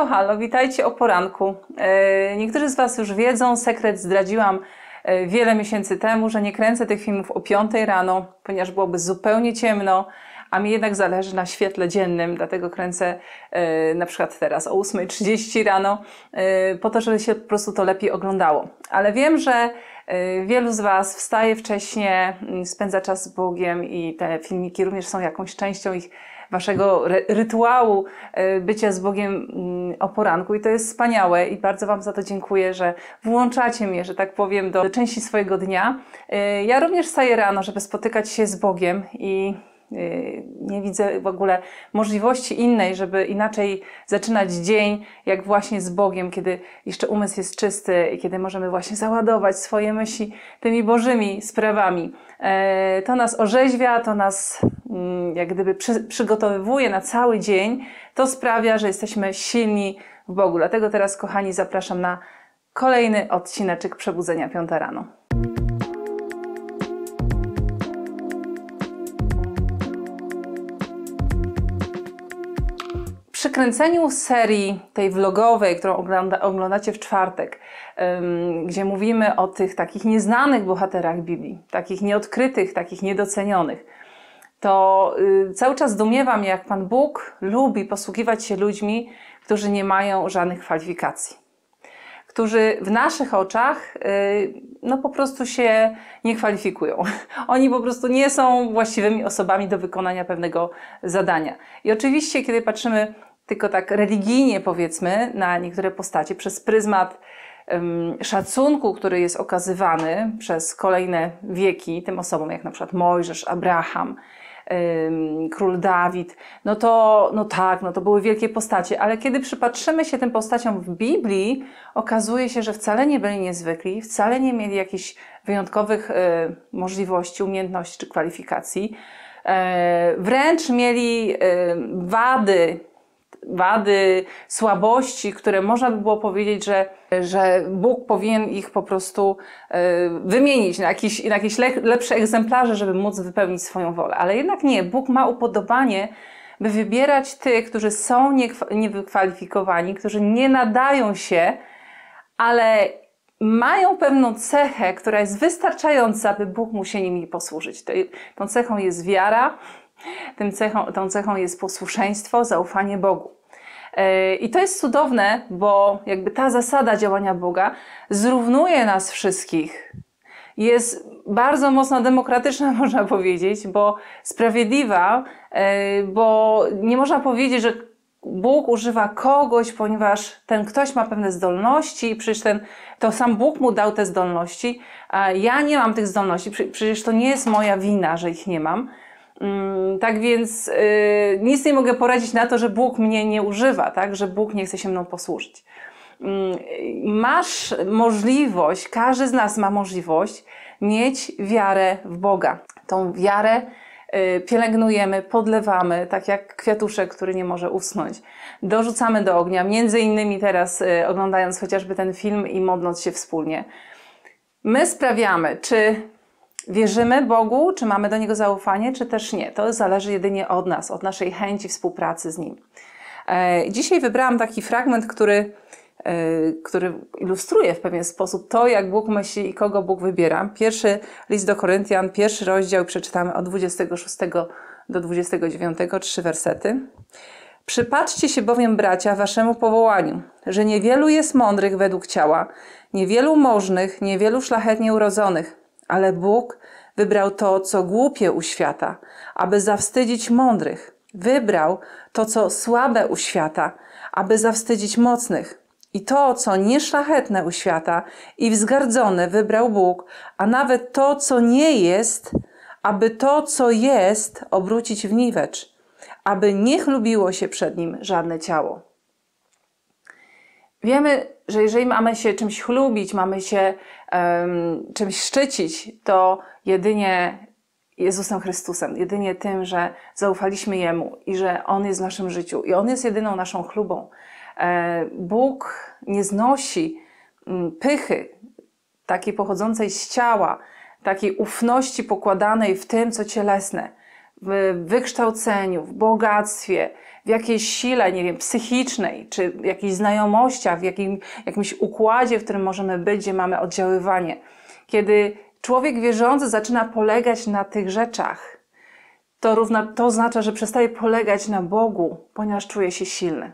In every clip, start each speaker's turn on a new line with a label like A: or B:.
A: O, halo, witajcie o poranku. E, niektórzy z Was już wiedzą, sekret zdradziłam e, wiele miesięcy temu, że nie kręcę tych filmów o 5 rano, ponieważ byłoby zupełnie ciemno, a mi jednak zależy na świetle dziennym, dlatego kręcę e, na przykład teraz o 8.30 rano, po to, żeby się po prostu to lepiej oglądało. Ale wiem, że Y, wielu z Was wstaje wcześniej, y, spędza czas z Bogiem i te filmiki również są jakąś częścią ich waszego rytuału y, bycia z Bogiem mm, o poranku i to jest wspaniałe i bardzo Wam za to dziękuję, że włączacie mnie, że tak powiem, do części swojego dnia. Ja również staję rano, żeby spotykać się z Bogiem i Y, nie widzę w ogóle możliwości innej, żeby inaczej zaczynać dzień, jak właśnie z Bogiem, kiedy jeszcze umysł jest czysty i kiedy możemy właśnie załadować swoje myśli tymi Bożymi sprawami. E, to nas orzeźwia, to nas mm, jak gdyby przy, na cały dzień. To sprawia, że jesteśmy silni w Bogu. Dlatego teraz, kochani, zapraszam na kolejny odcineczek Przebudzenia Piąta rano. kręceniu serii tej vlogowej, którą ogląda, oglądacie w czwartek, gdzie mówimy o tych takich nieznanych bohaterach Biblii, takich nieodkrytych, takich niedocenionych, to y, cały czas zdumiewam, jak Pan Bóg lubi posługiwać się ludźmi, którzy nie mają żadnych kwalifikacji, którzy w naszych oczach y, no po prostu się nie kwalifikują. Oni po prostu nie są właściwymi osobami do wykonania pewnego zadania. I oczywiście, kiedy patrzymy tylko tak religijnie powiedzmy na niektóre postacie przez pryzmat um, szacunku, który jest okazywany przez kolejne wieki tym osobom, jak na przykład Mojżesz, Abraham, um, król Dawid, no to no tak, no to były wielkie postacie, ale kiedy przypatrzymy się tym postaciom w Biblii, okazuje się, że wcale nie byli niezwykli, wcale nie mieli jakichś wyjątkowych y, możliwości, umiejętności czy kwalifikacji. E, wręcz mieli e, wady wady, słabości, które można by było powiedzieć, że, że Bóg powinien ich po prostu e, wymienić na jakieś, na jakieś lepsze egzemplarze, żeby móc wypełnić swoją wolę. Ale jednak nie, Bóg ma upodobanie, by wybierać tych, którzy są niewykwalifikowani, którzy nie nadają się, ale mają pewną cechę, która jest wystarczająca, by Bóg musiał nimi posłużyć. Tą cechą jest wiara, tym cechą, tą cechą jest posłuszeństwo, zaufanie Bogu. E, I to jest cudowne, bo jakby ta zasada działania Boga zrównuje nas wszystkich. Jest bardzo mocno demokratyczna, można powiedzieć, bo sprawiedliwa, e, bo nie można powiedzieć, że Bóg używa kogoś, ponieważ ten ktoś ma pewne zdolności i przecież ten, to sam Bóg mu dał te zdolności, a ja nie mam tych zdolności, przecież to nie jest moja wina, że ich nie mam. Mm, tak więc y, nic nie mogę poradzić na to, że Bóg mnie nie używa, tak? że Bóg nie chce się mną posłużyć. Mm, masz możliwość, każdy z nas ma możliwość mieć wiarę w Boga. Tą wiarę y, pielęgnujemy, podlewamy, tak jak kwiatuszek, który nie może usnąć. Dorzucamy do ognia, między innymi teraz y, oglądając chociażby ten film i modląc się wspólnie. My sprawiamy, czy Wierzymy Bogu, czy mamy do Niego zaufanie, czy też nie. To zależy jedynie od nas, od naszej chęci współpracy z Nim. E, dzisiaj wybrałam taki fragment, który, e, który ilustruje w pewien sposób to, jak Bóg myśli i kogo Bóg wybiera. Pierwszy list do Koryntian, pierwszy rozdział, przeczytamy od 26 do 29, trzy wersety. Przypatrzcie się bowiem, bracia, waszemu powołaniu, że niewielu jest mądrych według ciała, niewielu możnych, niewielu szlachetnie urodzonych, ale Bóg wybrał to, co głupie u świata, aby zawstydzić mądrych. Wybrał to, co słabe u świata, aby zawstydzić mocnych. I to, co nieszlachetne u świata i wzgardzone wybrał Bóg, a nawet to, co nie jest, aby to, co jest, obrócić w niwecz, aby nie chlubiło się przed nim żadne ciało. Wiemy, że jeżeli mamy się czymś chlubić, mamy się um, czymś szczycić, to jedynie Jezusem Chrystusem, jedynie tym, że zaufaliśmy Jemu i że On jest w naszym życiu i On jest jedyną naszą chlubą. E, Bóg nie znosi mm, pychy, takiej pochodzącej z ciała, takiej ufności pokładanej w tym, co cielesne w wykształceniu, w bogactwie, w jakiejś sile, nie wiem, psychicznej, czy jakiejś znajomościach, w jakim, jakimś układzie, w którym możemy być, gdzie mamy oddziaływanie. Kiedy człowiek wierzący zaczyna polegać na tych rzeczach, to, równa, to oznacza, że przestaje polegać na Bogu, ponieważ czuje się silny.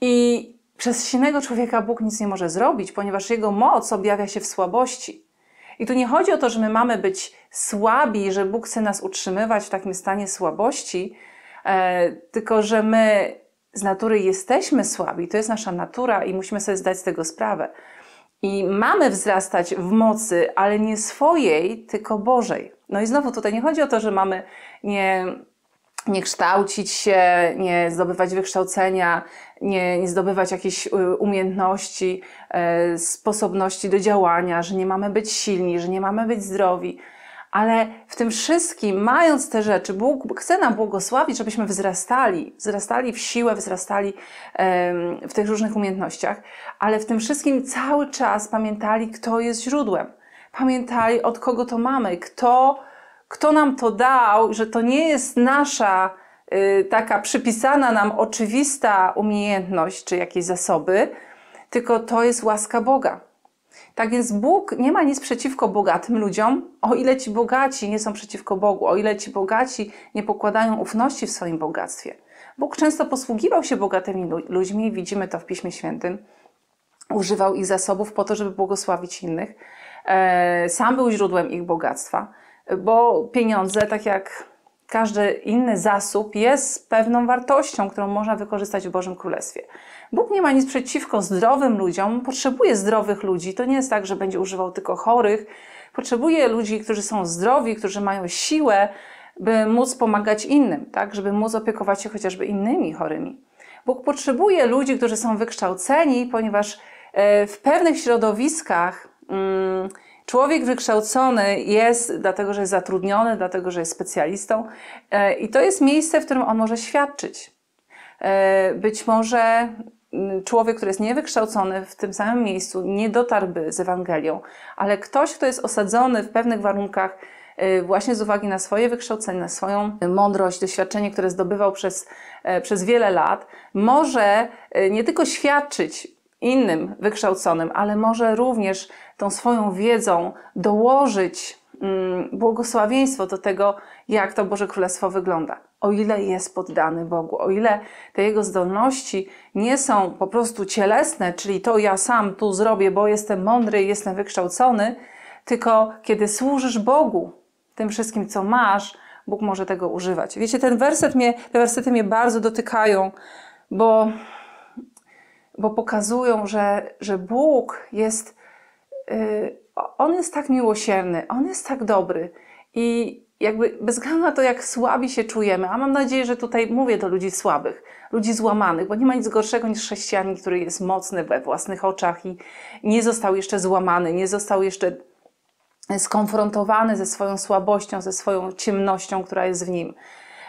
A: I przez silnego człowieka Bóg nic nie może zrobić, ponieważ jego moc objawia się w słabości. I tu nie chodzi o to, że my mamy być słabi, że Bóg chce nas utrzymywać w takim stanie słabości, e, tylko że my z natury jesteśmy słabi, to jest nasza natura i musimy sobie zdać z tego sprawę. I mamy wzrastać w mocy, ale nie swojej, tylko Bożej. No i znowu tutaj nie chodzi o to, że mamy nie nie kształcić się, nie zdobywać wykształcenia, nie, nie zdobywać jakichś y, umiejętności, y, sposobności do działania, że nie mamy być silni, że nie mamy być zdrowi. Ale w tym wszystkim, mając te rzeczy, Bóg chce nam błogosławić, żebyśmy wzrastali, wzrastali w siłę, wzrastali w tych różnych umiejętnościach, ale w tym wszystkim cały czas pamiętali, kto jest źródłem. Pamiętali, od kogo to mamy, kto kto nam to dał, że to nie jest nasza y, taka przypisana nam oczywista umiejętność czy jakieś zasoby, tylko to jest łaska Boga. Tak więc Bóg nie ma nic przeciwko bogatym ludziom, o ile ci bogaci nie są przeciwko Bogu, o ile ci bogaci nie pokładają ufności w swoim bogactwie. Bóg często posługiwał się bogatymi ludźmi, widzimy to w Piśmie Świętym. Używał ich zasobów po to, żeby błogosławić innych. E, sam był źródłem ich bogactwa bo pieniądze, tak jak każdy inny zasób, jest pewną wartością, którą można wykorzystać w Bożym Królestwie. Bóg nie ma nic przeciwko zdrowym ludziom, potrzebuje zdrowych ludzi. To nie jest tak, że będzie używał tylko chorych. Potrzebuje ludzi, którzy są zdrowi, którzy mają siłę, by móc pomagać innym, tak, żeby móc opiekować się chociażby innymi chorymi. Bóg potrzebuje ludzi, którzy są wykształceni, ponieważ e, w pewnych środowiskach. Mm, Człowiek wykształcony jest dlatego, że jest zatrudniony, dlatego, że jest specjalistą e, i to jest miejsce, w którym on może świadczyć. E, być może człowiek, który jest niewykształcony w tym samym miejscu, nie dotarłby z Ewangelią, ale ktoś, kto jest osadzony w pewnych warunkach, e, właśnie z uwagi na swoje wykształcenie, na swoją mądrość, doświadczenie, które zdobywał przez, przez wiele lat, może nie tylko świadczyć innym wykształconym, ale może również tą swoją wiedzą dołożyć mm, błogosławieństwo do tego, jak to Boże Królestwo wygląda. O ile jest poddany Bogu, o ile te jego zdolności nie są po prostu cielesne, czyli to ja sam tu zrobię, bo jestem mądry, jestem wykształcony, tylko kiedy służysz Bogu tym wszystkim, co masz, Bóg może tego używać. Wiecie, ten werset mnie, te wersety mnie bardzo dotykają, bo, bo pokazują, że, że Bóg jest Y, on jest tak miłosierny, on jest tak dobry i jakby bez względu na to, jak słabi się czujemy, a mam nadzieję, że tutaj mówię do ludzi słabych, ludzi złamanych, bo nie ma nic gorszego niż chrześcijanin, który jest mocny we własnych oczach i nie został jeszcze złamany, nie został jeszcze skonfrontowany ze swoją słabością, ze swoją ciemnością, która jest w nim.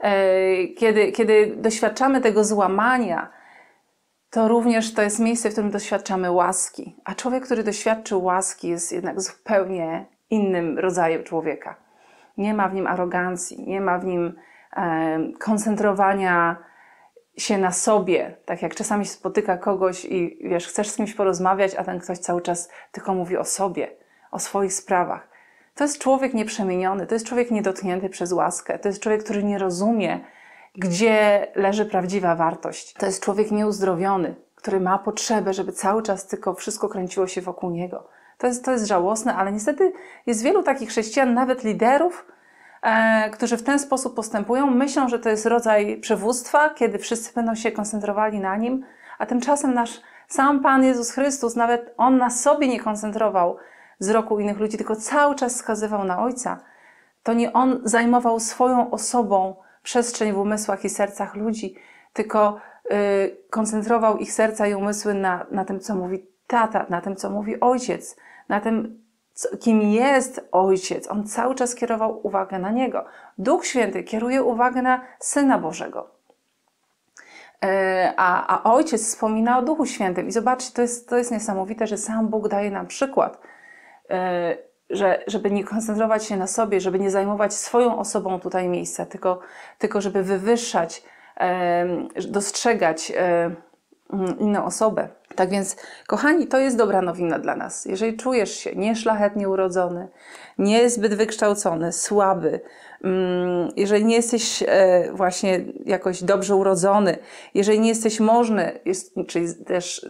A: E, kiedy, kiedy doświadczamy tego złamania, to również to jest miejsce, w którym doświadczamy łaski. A człowiek, który doświadczył łaski, jest jednak zupełnie innym rodzajem człowieka. Nie ma w nim arogancji, nie ma w nim e, koncentrowania się na sobie, tak jak czasami się spotyka kogoś i wiesz, chcesz z kimś porozmawiać, a ten ktoś cały czas tylko mówi o sobie, o swoich sprawach. To jest człowiek nieprzemieniony, to jest człowiek niedotknięty przez łaskę, to jest człowiek, który nie rozumie, gdzie leży prawdziwa wartość. To jest człowiek nieuzdrowiony, który ma potrzebę, żeby cały czas tylko wszystko kręciło się wokół niego. To jest, to jest żałosne, ale niestety jest wielu takich chrześcijan, nawet liderów, e, którzy w ten sposób postępują. Myślą, że to jest rodzaj przywództwa, kiedy wszyscy będą się koncentrowali na nim, a tymczasem nasz sam Pan Jezus Chrystus, nawet On na sobie nie koncentrował wzroku innych ludzi, tylko cały czas wskazywał na Ojca. To nie On zajmował swoją osobą, przestrzeń w umysłach i sercach ludzi, tylko y, koncentrował ich serca i umysły na, na tym, co mówi tata, na tym, co mówi ojciec, na tym, co, kim jest ojciec. On cały czas kierował uwagę na niego. Duch Święty kieruje uwagę na Syna Bożego. Y, a, a ojciec wspomina o Duchu Świętym. I zobaczcie, to jest, to jest niesamowite, że sam Bóg daje nam przykład. Y, że, żeby nie koncentrować się na sobie, żeby nie zajmować swoją osobą tutaj miejsca, tylko, tylko żeby wywyższać, dostrzegać e, mm, inną osobę. Tak więc, kochani, to jest dobra nowina dla nas. Jeżeli czujesz się nieszlachetnie urodzony, niezbyt wykształcony, słaby, mm, jeżeli nie jesteś e, właśnie jakoś dobrze urodzony, jeżeli nie jesteś możny, czyli też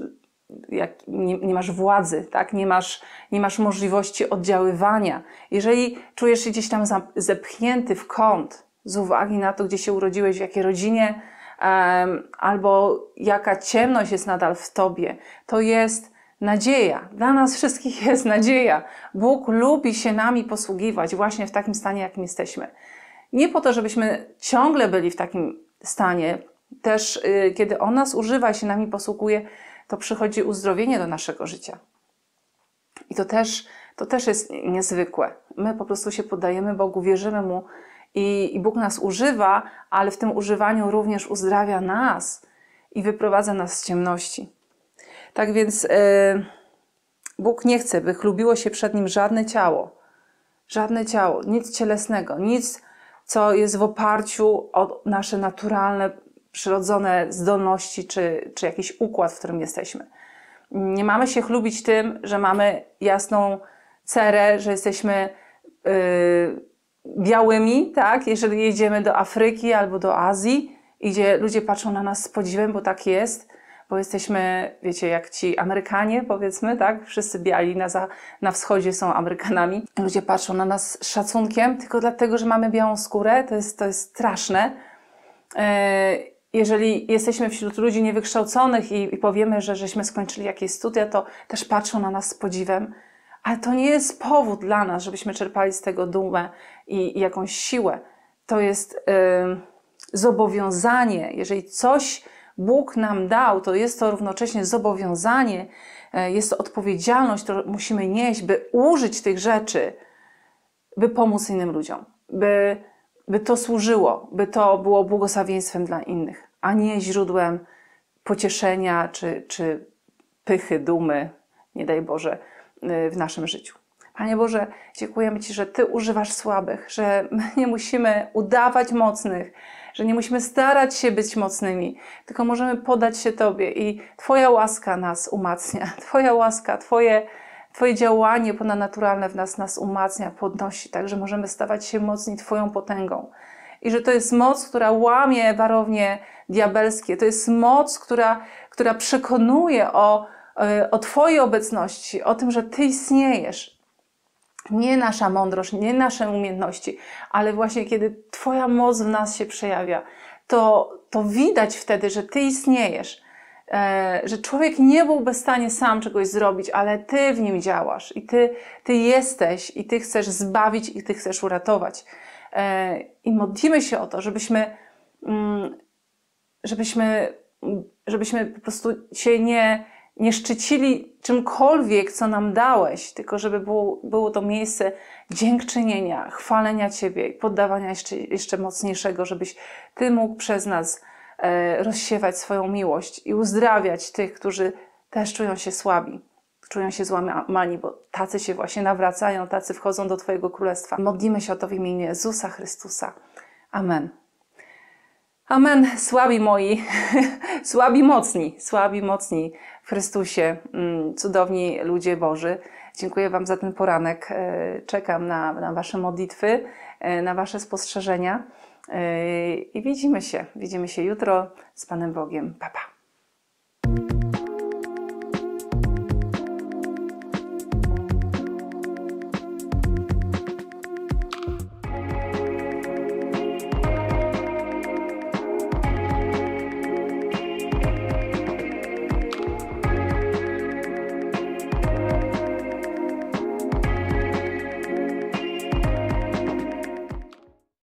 A: jak, nie, nie, masz władzy, tak? nie, masz, nie masz możliwości oddziaływania. Jeżeli czujesz się gdzieś tam zepchnięty w kąt z uwagi na to, gdzie się urodziłeś, w jakiej rodzinie, um, albo jaka ciemność jest nadal w tobie, to jest nadzieja. Dla nas wszystkich jest nadzieja. Bóg lubi się nami posługiwać właśnie w takim stanie, jakim jesteśmy. Nie po to, żebyśmy ciągle byli w takim stanie, też y, kiedy On nas używa i się nami posługuje, to przychodzi uzdrowienie do naszego życia. I to też, to też jest niezwykłe. My po prostu się poddajemy Bogu, wierzymy Mu i, i Bóg nas używa, ale w tym używaniu również uzdrawia nas i wyprowadza nas z ciemności. Tak więc yy, Bóg nie chce, by chlubiło się przed Nim żadne ciało, żadne ciało, nic cielesnego, nic, co jest w oparciu o nasze naturalne przyrodzone zdolności czy, czy jakiś układ, w którym jesteśmy. Nie mamy się chlubić tym, że mamy jasną cerę, że jesteśmy yy, białymi, tak? Jeżeli jedziemy do Afryki albo do Azji, gdzie ludzie patrzą na nas z podziwem, bo tak jest, bo jesteśmy, wiecie, jak ci Amerykanie, powiedzmy, tak? Wszyscy biali na, za, na wschodzie są Amerykanami. Ludzie patrzą na nas z szacunkiem, tylko dlatego, że mamy białą skórę, to jest, to jest straszne. Yy, jeżeli jesteśmy wśród ludzi niewykształconych i, i powiemy, że żeśmy skończyli jakieś studia, to też patrzą na nas z podziwem. Ale to nie jest powód dla nas, żebyśmy czerpali z tego dumę i, i jakąś siłę. To jest zobowiązanie. Jeżeli coś Bóg nam dał, to jest to równocześnie zobowiązanie, e, jest to odpowiedzialność, którą musimy nieść, by użyć tych rzeczy, by pomóc innym ludziom, by by to służyło, by to było błogosławieństwem dla innych, a nie źródłem pocieszenia czy, czy pychy, dumy, nie daj Boże, y, w naszym życiu. Panie Boże, dziękujemy Ci, że Ty używasz słabych, że my nie musimy udawać mocnych, że nie musimy starać się być mocnymi, tylko możemy podać się Tobie i Twoja łaska nas umacnia, Twoja łaska, Twoje Twoje działanie ponadnaturalne w nas nas umacnia, podnosi, tak że możemy stawać się mocni Twoją potęgą. I że to jest moc, która łamie warownie diabelskie, to jest moc, która, która przekonuje o, e, o Twojej obecności, o tym, że Ty istniejesz. Nie nasza mądrość, nie nasze umiejętności, ale właśnie kiedy Twoja moc w nas się przejawia, to, to widać wtedy, że Ty istniejesz E, że człowiek nie byłby w stanie sam czegoś zrobić, ale ty w nim działasz i ty, ty jesteś i ty chcesz zbawić i ty chcesz uratować. E, I modlimy się o to, żebyśmy, mm, żebyśmy, żebyśmy po prostu się nie, nie szczycili czymkolwiek, co nam dałeś, tylko żeby było, było to miejsce dziękczynienia, chwalenia Ciebie i poddawania jeszcze, jeszcze mocniejszego, żebyś Ty mógł przez nas E, rozsiewać swoją miłość i uzdrawiać tych, którzy też czują się słabi, czują się złamani, bo tacy się właśnie nawracają, tacy wchodzą do Twojego Królestwa. Modlimy się o to w imieniu Jezusa Chrystusa. Amen. Amen. Słabi moi, słabi mocni, słabi mocni w Chrystusie, mm, cudowni ludzie Boży. Dziękuję Wam za ten poranek. E, czekam na, na Wasze modlitwy, e, na Wasze spostrzeżenia. Yy, I widzimy się. Widzimy się jutro z Panem Bogiem. Pa, pa.